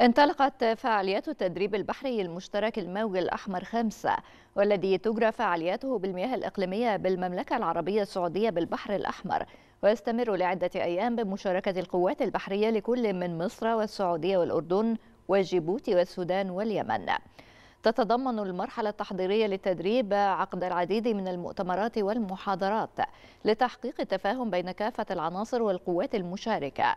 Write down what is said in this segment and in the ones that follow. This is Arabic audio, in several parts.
انطلقت فعاليات التدريب البحري المشترك الموج الأحمر خمسة والذي تجرى فعالياته بالمياه الإقليمية بالمملكة العربية السعودية بالبحر الأحمر ويستمر لعدة أيام بمشاركة القوات البحرية لكل من مصر والسعودية والأردن وجيبوتي والسودان واليمن تتضمن المرحلة التحضيرية للتدريب عقد العديد من المؤتمرات والمحاضرات لتحقيق التفاهم بين كافة العناصر والقوات المشاركة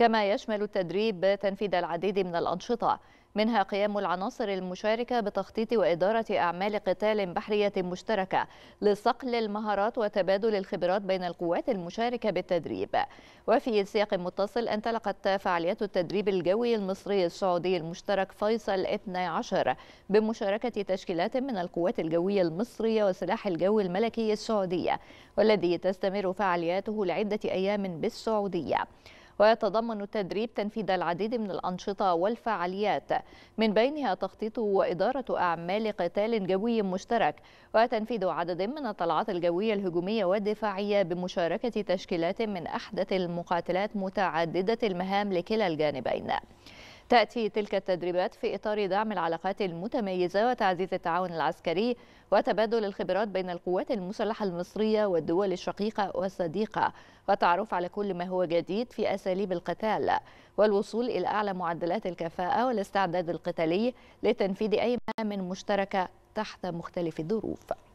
كما يشمل التدريب تنفيذ العديد من الأنشطة منها قيام العناصر المشاركة بتخطيط وإدارة أعمال قتال بحرية مشتركة لصقل المهارات وتبادل الخبرات بين القوات المشاركة بالتدريب وفي سياق متصل انطلقت فعاليات التدريب الجوي المصري السعودي المشترك فيصل 12 بمشاركة تشكيلات من القوات الجوية المصرية وسلاح الجو الملكي السعودية والذي تستمر فعالياته لعدة أيام بالسعودية ويتضمن التدريب تنفيذ العديد من الأنشطة والفعاليات من بينها تخطيط وإدارة أعمال قتال جوي مشترك وتنفيذ عدد من الطلعات الجوية الهجومية والدفاعية بمشاركة تشكيلات من أحدث المقاتلات متعددة المهام لكلا الجانبين تأتي تلك التدريبات في إطار دعم العلاقات المتميزة وتعزيز التعاون العسكري وتبادل الخبرات بين القوات المسلحة المصرية والدول الشقيقة والصديقة والتعرف على كل ما هو جديد في أساليب القتال والوصول إلى أعلى معدلات الكفاءة والاستعداد القتالي لتنفيذ أي مهام مشتركة تحت مختلف الظروف